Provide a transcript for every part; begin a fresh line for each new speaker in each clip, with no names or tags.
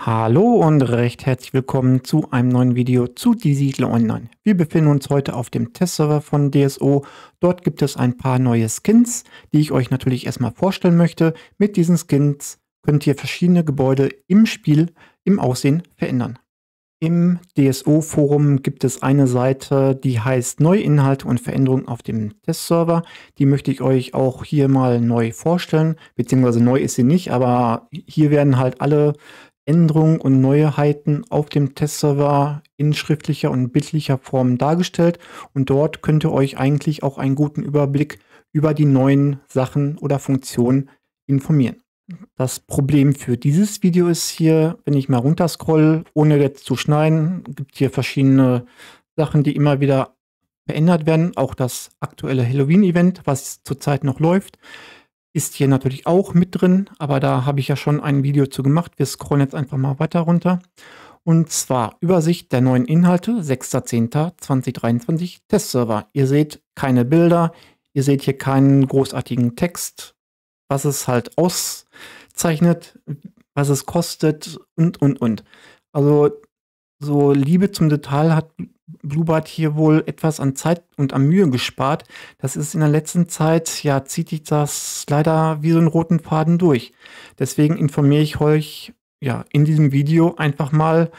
Hallo und recht herzlich willkommen zu einem neuen Video zu Die Siedler Online. Wir befinden uns heute auf dem Testserver von DSO. Dort gibt es ein paar neue Skins, die ich euch natürlich erstmal vorstellen möchte. Mit diesen Skins könnt ihr verschiedene Gebäude im Spiel im Aussehen verändern. Im DSO-Forum gibt es eine Seite, die heißt Neuinhalte und Veränderungen auf dem Testserver. Die möchte ich euch auch hier mal neu vorstellen, beziehungsweise neu ist sie nicht, aber hier werden halt alle Änderungen und Neuheiten auf dem Testserver in schriftlicher und bildlicher Form dargestellt und dort könnt ihr euch eigentlich auch einen guten Überblick über die neuen Sachen oder Funktionen informieren. Das Problem für dieses Video ist hier, wenn ich mal runterscroll, ohne jetzt zu schneiden, gibt hier verschiedene Sachen, die immer wieder verändert werden. Auch das aktuelle Halloween-Event, was zurzeit noch läuft ist hier natürlich auch mit drin, aber da habe ich ja schon ein Video zu gemacht. Wir scrollen jetzt einfach mal weiter runter. Und zwar Übersicht der neuen Inhalte, 6.10.2023, Testserver. Ihr seht keine Bilder, ihr seht hier keinen großartigen Text, was es halt auszeichnet, was es kostet und, und, und. Also so Liebe zum Detail hat Bluebird hier wohl etwas an Zeit und an Mühe gespart. Das ist in der letzten Zeit, ja, zieht sich das leider wie so einen roten Faden durch. Deswegen informiere ich euch, ja, in diesem Video einfach mal,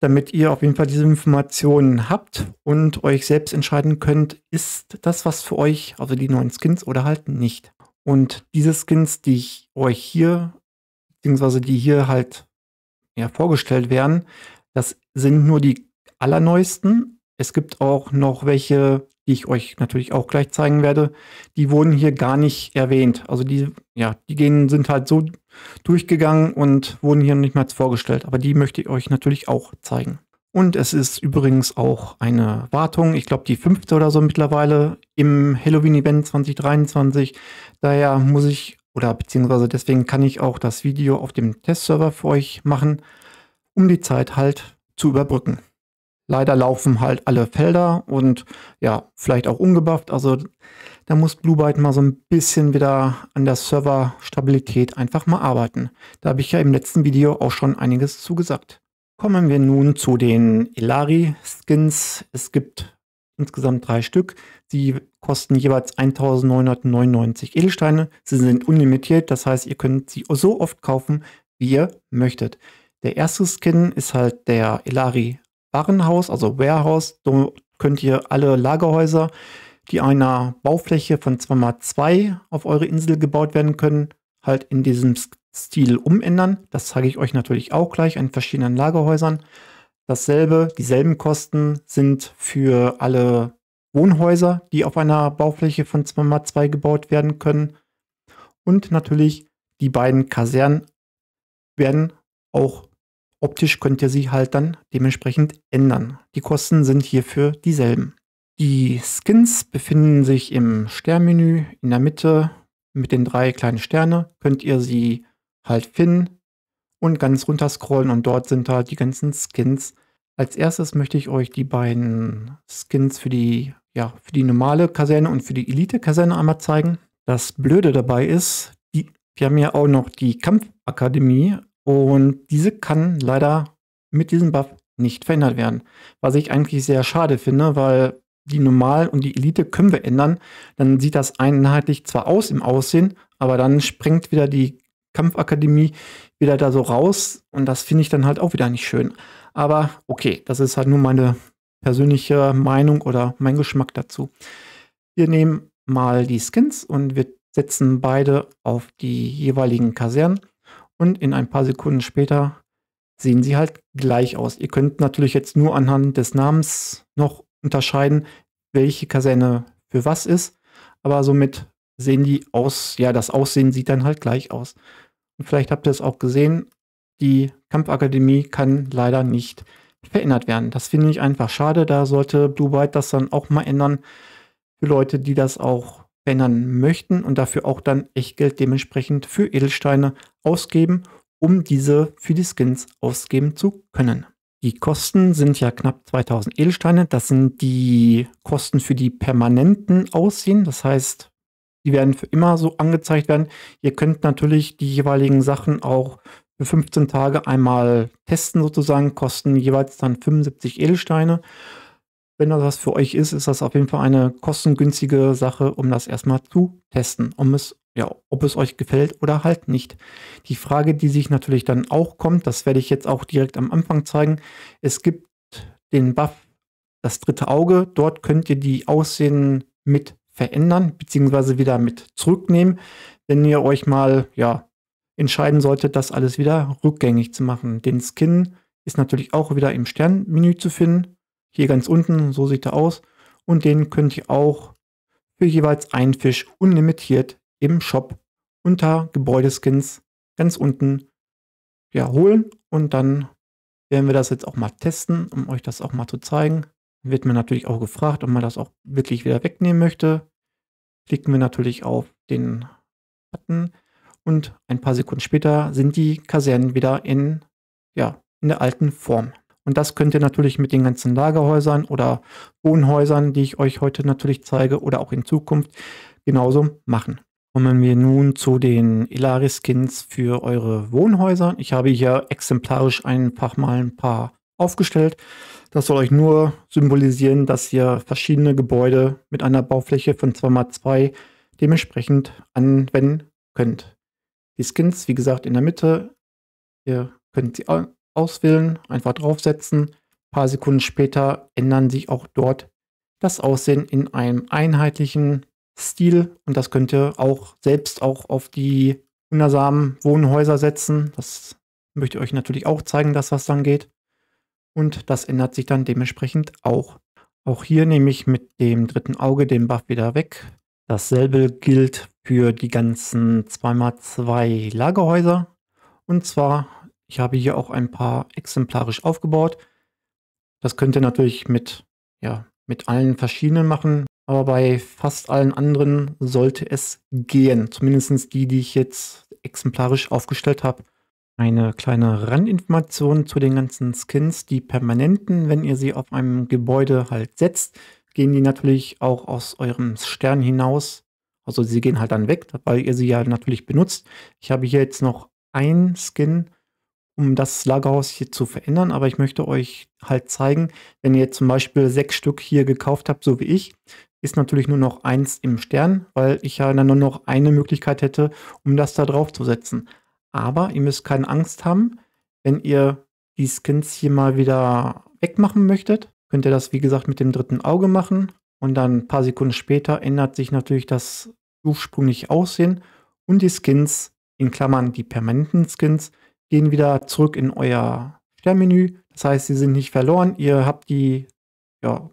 damit ihr auf jeden Fall diese Informationen habt und euch selbst entscheiden könnt, ist das was für euch, also die neuen Skins oder halt nicht. Und diese Skins, die ich euch hier, beziehungsweise die hier halt ja, vorgestellt werden, das sind nur die allerneuesten. Es gibt auch noch welche, die ich euch natürlich auch gleich zeigen werde, die wurden hier gar nicht erwähnt. Also die, ja, die gehen, sind halt so durchgegangen und wurden hier noch nicht mal vorgestellt. Aber die möchte ich euch natürlich auch zeigen. Und es ist übrigens auch eine Wartung, ich glaube die fünfte oder so mittlerweile im Halloween-Event 2023. Daher muss ich, oder beziehungsweise deswegen kann ich auch das Video auf dem Testserver für euch machen, um die Zeit halt zu überbrücken. Leider laufen halt alle Felder und ja, vielleicht auch ungebufft. Also da muss Bluebyte mal so ein bisschen wieder an der Serverstabilität einfach mal arbeiten. Da habe ich ja im letzten Video auch schon einiges zugesagt. Kommen wir nun zu den Ilari skins Es gibt insgesamt drei Stück. Sie kosten jeweils 1999 Edelsteine. Sie sind unlimitiert, das heißt, ihr könnt sie so oft kaufen, wie ihr möchtet. Der erste Skin ist halt der Elari Warenhaus, also Warehouse. So könnt ihr alle Lagerhäuser, die einer Baufläche von 2x2 auf eure Insel gebaut werden können, halt in diesem Stil umändern. Das zeige ich euch natürlich auch gleich an verschiedenen Lagerhäusern. Dasselbe, dieselben Kosten sind für alle Wohnhäuser, die auf einer Baufläche von 2x2 gebaut werden können. Und natürlich die beiden Kasernen werden auch Optisch könnt ihr sie halt dann dementsprechend ändern. Die Kosten sind hierfür dieselben. Die Skins befinden sich im Sternmenü in der Mitte mit den drei kleinen Sterne. Könnt ihr sie halt finden und ganz runter scrollen und dort sind halt die ganzen Skins. Als erstes möchte ich euch die beiden Skins für die, ja, für die normale Kaserne und für die Elite-Kaserne einmal zeigen. Das Blöde dabei ist, die, wir haben ja auch noch die Kampfakademie und diese kann leider mit diesem Buff nicht verändert werden. Was ich eigentlich sehr schade finde, weil die Normal und die Elite können wir ändern. Dann sieht das einheitlich zwar aus im Aussehen, aber dann springt wieder die Kampfakademie wieder da so raus und das finde ich dann halt auch wieder nicht schön. Aber okay, das ist halt nur meine persönliche Meinung oder mein Geschmack dazu. Wir nehmen mal die Skins und wir setzen beide auf die jeweiligen Kasernen und in ein paar Sekunden später sehen sie halt gleich aus. Ihr könnt natürlich jetzt nur anhand des Namens noch unterscheiden, welche Kaserne für was ist, aber somit sehen die aus, ja, das Aussehen sieht dann halt gleich aus. Und vielleicht habt ihr es auch gesehen, die Kampfakademie kann leider nicht verändert werden. Das finde ich einfach schade, da sollte Blue White das dann auch mal ändern für Leute, die das auch verändern möchten und dafür auch dann Echtgeld dementsprechend für Edelsteine ausgeben, um diese für die Skins ausgeben zu können. Die Kosten sind ja knapp 2000 Edelsteine. Das sind die Kosten für die permanenten Aussehen. Das heißt, die werden für immer so angezeigt werden. Ihr könnt natürlich die jeweiligen Sachen auch für 15 Tage einmal testen sozusagen. Kosten jeweils dann 75 Edelsteine wenn das was für euch ist, ist das auf jeden Fall eine kostengünstige Sache, um das erstmal zu testen, um es, ja, ob es euch gefällt oder halt nicht. Die Frage, die sich natürlich dann auch kommt, das werde ich jetzt auch direkt am Anfang zeigen. Es gibt den Buff, das dritte Auge. Dort könnt ihr die Aussehen mit verändern, beziehungsweise wieder mit zurücknehmen, wenn ihr euch mal, ja, entscheiden solltet, das alles wieder rückgängig zu machen. Den Skin ist natürlich auch wieder im Sternmenü zu finden hier ganz unten, so sieht er aus. Und den könnt ihr auch für jeweils einen Fisch unlimitiert im Shop unter Gebäudeskins ganz unten ja, holen. Und dann werden wir das jetzt auch mal testen, um euch das auch mal zu zeigen. Wird man natürlich auch gefragt, ob man das auch wirklich wieder wegnehmen möchte. Klicken wir natürlich auf den Button und ein paar Sekunden später sind die Kasernen wieder in, ja, in der alten Form. Und das könnt ihr natürlich mit den ganzen Lagerhäusern oder Wohnhäusern, die ich euch heute natürlich zeige oder auch in Zukunft genauso machen. Kommen wir nun zu den Ilaris-Skins für eure Wohnhäuser. Ich habe hier exemplarisch einfach mal ein paar aufgestellt. Das soll euch nur symbolisieren, dass ihr verschiedene Gebäude mit einer Baufläche von 2x2 dementsprechend anwenden könnt. Die Skins, wie gesagt, in der Mitte. Ihr könnt sie auswählen, einfach draufsetzen. Ein paar Sekunden später ändern sich auch dort das Aussehen in einem einheitlichen Stil und das könnt ihr auch selbst auch auf die wundersamen Wohnhäuser setzen. Das möchte ich euch natürlich auch zeigen, dass das dann geht. Und das ändert sich dann dementsprechend auch. Auch hier nehme ich mit dem dritten Auge den Buff wieder weg. Dasselbe gilt für die ganzen 2x2 Lagerhäuser. Und zwar ich habe hier auch ein paar exemplarisch aufgebaut. Das könnt ihr natürlich mit, ja, mit allen verschiedenen machen, aber bei fast allen anderen sollte es gehen. Zumindest die, die ich jetzt exemplarisch aufgestellt habe. Eine kleine Randinformation zu den ganzen Skins, die permanenten, wenn ihr sie auf einem Gebäude halt setzt, gehen die natürlich auch aus eurem Stern hinaus. Also sie gehen halt dann weg, weil ihr sie ja natürlich benutzt. Ich habe hier jetzt noch einen Skin, um das Lagerhaus hier zu verändern, aber ich möchte euch halt zeigen, wenn ihr zum Beispiel sechs Stück hier gekauft habt, so wie ich, ist natürlich nur noch eins im Stern, weil ich ja dann nur noch eine Möglichkeit hätte, um das da drauf zu setzen. Aber ihr müsst keine Angst haben, wenn ihr die Skins hier mal wieder wegmachen möchtet, könnt ihr das wie gesagt mit dem dritten Auge machen und dann ein paar Sekunden später ändert sich natürlich das ursprüngliche Aussehen und die Skins, in Klammern die permanenten Skins, gehen wieder zurück in euer Sternmenü. Das heißt, sie sind nicht verloren. Ihr habt die ja,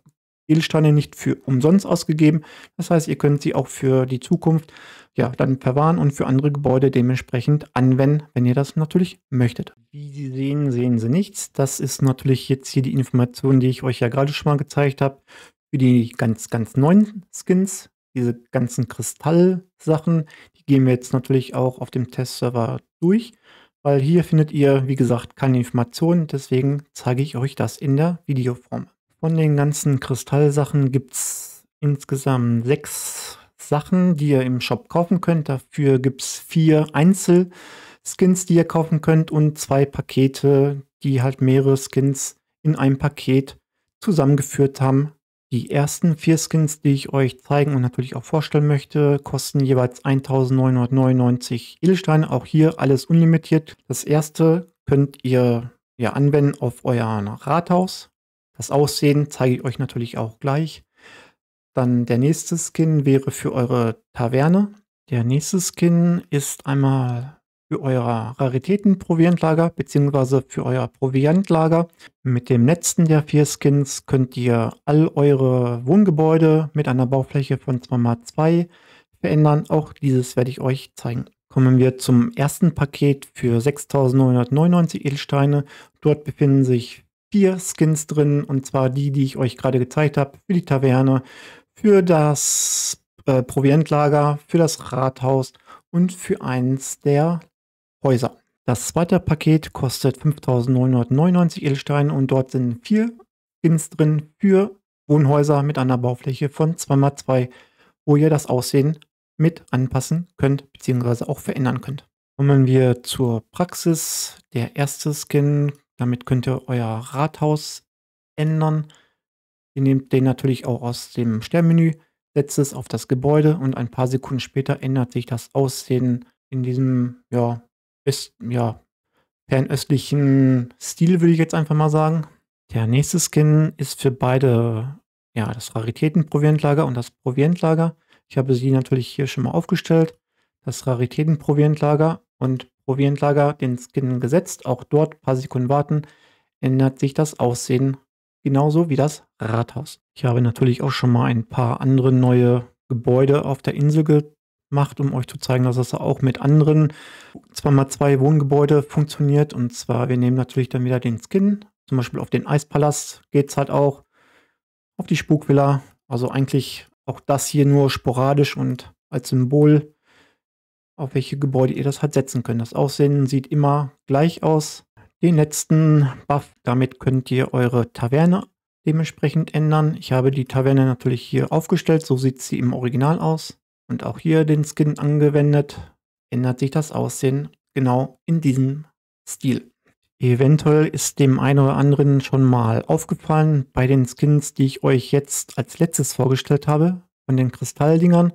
Edelsteine nicht für umsonst ausgegeben. Das heißt, ihr könnt sie auch für die Zukunft ja, dann verwahren und für andere Gebäude dementsprechend anwenden, wenn ihr das natürlich möchtet. Wie Sie sehen, sehen Sie nichts. Das ist natürlich jetzt hier die Information, die ich euch ja gerade schon mal gezeigt habe, für die ganz, ganz neuen Skins. Diese ganzen Kristallsachen, die gehen wir jetzt natürlich auch auf dem Testserver durch weil hier findet ihr, wie gesagt, keine Informationen, deswegen zeige ich euch das in der Videoform. Von den ganzen Kristallsachen gibt es insgesamt sechs Sachen, die ihr im Shop kaufen könnt. Dafür gibt es vier Einzelskins, die ihr kaufen könnt und zwei Pakete, die halt mehrere Skins in einem Paket zusammengeführt haben, die ersten vier Skins, die ich euch zeigen und natürlich auch vorstellen möchte, kosten jeweils 1999 Edelsteine. Auch hier alles unlimitiert. Das erste könnt ihr ja anwenden auf euer Rathaus. Das Aussehen zeige ich euch natürlich auch gleich. Dann der nächste Skin wäre für eure Taverne. Der nächste Skin ist einmal für euer Raritäten-Proviantlager bzw. für euer Proviantlager. Mit dem letzten der vier Skins könnt ihr all eure Wohngebäude mit einer Baufläche von 2x2 verändern. Auch dieses werde ich euch zeigen. Kommen wir zum ersten Paket für 6.999 Edelsteine. Dort befinden sich vier Skins drin und zwar die, die ich euch gerade gezeigt habe, für die Taverne, für das äh, Proviantlager, für das Rathaus und für eins der Häuser. Das zweite Paket kostet 5.999 Edelsteine und dort sind vier Skins drin für Wohnhäuser mit einer Baufläche von 2x2, wo ihr das Aussehen mit anpassen könnt bzw. auch verändern könnt. Kommen wir zur Praxis. Der erste Skin, damit könnt ihr euer Rathaus ändern. Ihr nehmt den natürlich auch aus dem Sternmenü, setzt es auf das Gebäude und ein paar Sekunden später ändert sich das Aussehen in diesem ja, ist, ja, fernöstlichen Stil, würde ich jetzt einfach mal sagen. Der nächste Skin ist für beide, ja, das Raritätenproviantlager und das Proviantlager. Ich habe sie natürlich hier schon mal aufgestellt. Das Raritätenproviantlager und Proviantlager den Skin gesetzt. Auch dort ein paar Sekunden warten, ändert sich das Aussehen genauso wie das Rathaus. Ich habe natürlich auch schon mal ein paar andere neue Gebäude auf der Insel macht, um euch zu zeigen, dass das auch mit anderen 2x2 Wohngebäude funktioniert. Und zwar, wir nehmen natürlich dann wieder den Skin, zum Beispiel auf den Eispalast geht es halt auch, auf die Spukvilla. Also eigentlich auch das hier nur sporadisch und als Symbol, auf welche Gebäude ihr das halt setzen könnt. Das Aussehen sieht immer gleich aus. Den letzten Buff, damit könnt ihr eure Taverne dementsprechend ändern. Ich habe die Taverne natürlich hier aufgestellt, so sieht sie im Original aus und auch hier den Skin angewendet, ändert sich das Aussehen genau in diesem Stil. Eventuell ist dem einen oder anderen schon mal aufgefallen, bei den Skins, die ich euch jetzt als letztes vorgestellt habe, von den Kristalldingern,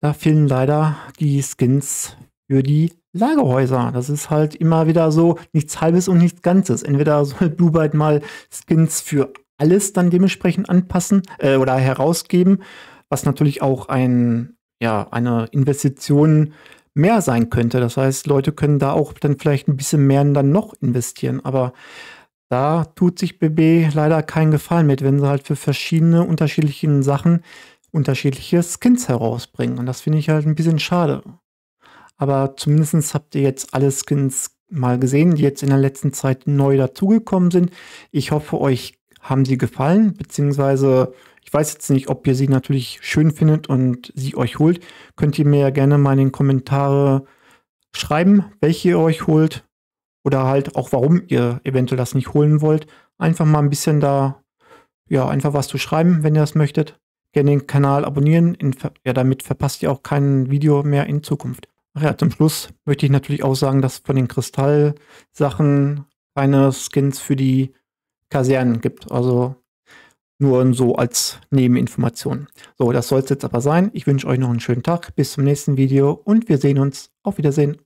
da fehlen leider die Skins für die Lagerhäuser. Das ist halt immer wieder so nichts Halbes und nichts Ganzes. Entweder soll Blue Byte mal Skins für alles dann dementsprechend anpassen äh, oder herausgeben was natürlich auch ein, ja, eine Investition mehr sein könnte. Das heißt, Leute können da auch dann vielleicht ein bisschen mehr dann noch investieren. Aber da tut sich BB leider keinen Gefallen mit, wenn sie halt für verschiedene unterschiedliche Sachen unterschiedliche Skins herausbringen. Und das finde ich halt ein bisschen schade. Aber zumindest habt ihr jetzt alle Skins mal gesehen, die jetzt in der letzten Zeit neu dazugekommen sind. Ich hoffe, euch haben sie gefallen, beziehungsweise weiß jetzt nicht, ob ihr sie natürlich schön findet und sie euch holt. Könnt ihr mir ja gerne mal in den Kommentaren schreiben, welche ihr euch holt oder halt auch warum ihr eventuell das nicht holen wollt. Einfach mal ein bisschen da, ja, einfach was zu schreiben, wenn ihr das möchtet. Gerne den Kanal abonnieren, in, ja, damit verpasst ihr auch kein Video mehr in Zukunft. Ach ja, zum Schluss möchte ich natürlich auch sagen, dass von den Kristallsachen keine Skins für die Kasernen gibt. Also nur so als Nebeninformation. So, das soll es jetzt aber sein. Ich wünsche euch noch einen schönen Tag. Bis zum nächsten Video und wir sehen uns. Auf Wiedersehen.